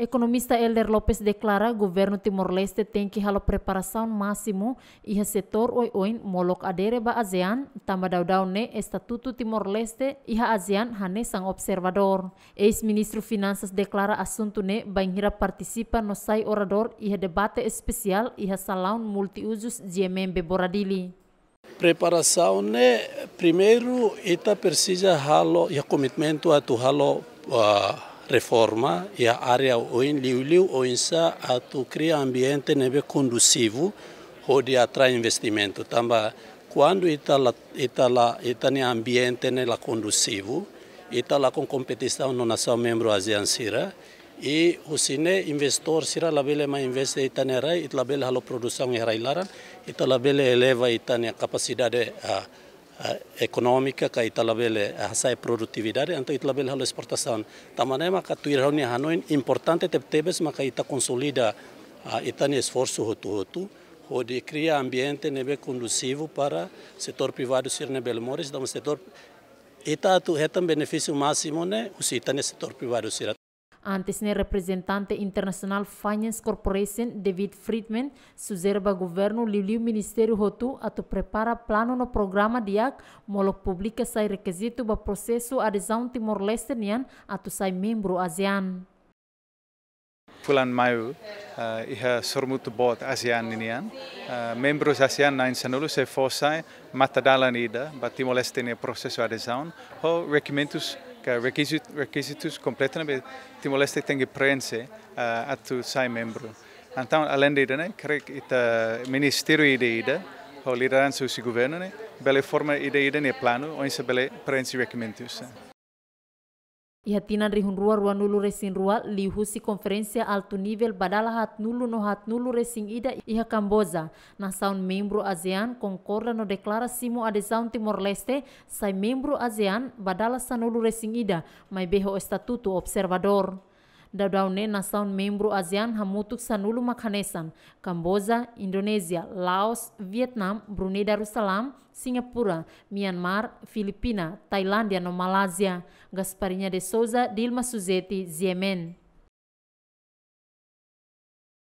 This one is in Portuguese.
Ekonomista Elder Lopes declara governo Timor-Leste tem que halau preparação máximo e setor oi-oin molok adereba ASEAN tamba dau-dau ne Estatuto Timor-Leste e ASEAN hane sang observador. Ex-ministro Finanças declara assunto ne banhira participa no sai orador e debate especial e salão multiusos GMM Boradili. Preparação ne primeiro ita precisa halo e comitimento a tu halo uh, reforma e a área Liuliu Sa a tu cria ambiente neve conducivo de atrai investimento. Tamba quando itala itala itani ambiente nela conducivo, itala com competição no nação membro ASEAN Sira e o sine investor sira labele ma investe itane rai itla bele halo produção e rai laran itla bele eleva itane capacidade a uh, eh, econômica ka a eh, sair produtividade anto italabele a exportação tamane maka tuirhauni hanoin importante ter tebtebes maka ita consolida ah, itani esforço hotu hotu hodi cria ambiente nebe condusivo para setor privado ser nebe mores dam setor ita tu hetam benefício máximo né usita ne setor privado sira Antesne né, representante internacional Finance Corporation David Friedman suzerba governo liu ministério hotu atu prepara plano no programa diak molok publika sai requisito ba processo adesão Timor-Leste nian atu sai membro ASEAN. Bulan Mayu, uh, iha sormut bot ASEAN nian, uh, membros ASEAN na insanulu se fossai matadalan ida, ba Timor-Leste ne processo adesão, ho requimentos ca requisit requisitus completum ab ti moleste tenge prense uh, a tu sai membro antau alende de ne crec it uh, ministerio ida ide ho lideranza su governo ne belle forma ide ide ne plano o in se belle prensi requisitus Ihatinan rihun rua rua nulu resin rua lihusi konferensia alto nivel badala hat nulu no hat nulu resin ida iha Na Nação membro ASEAN concorda no declaração adesão Timor-Leste sai membro ASEAN badala sa nulu resin ida, mai berro estatuto observador. Daudaune na são membru ASEAN hamutuk sanulu makanesan: Kamboja, Indonesia, Laos, Vietnam, Brunei Darussalam, Singapura, Myanmar, Filipina, Thailand, dan Malaysia. Gasparinya de Souza, Dilma Suzeti, Ziemen.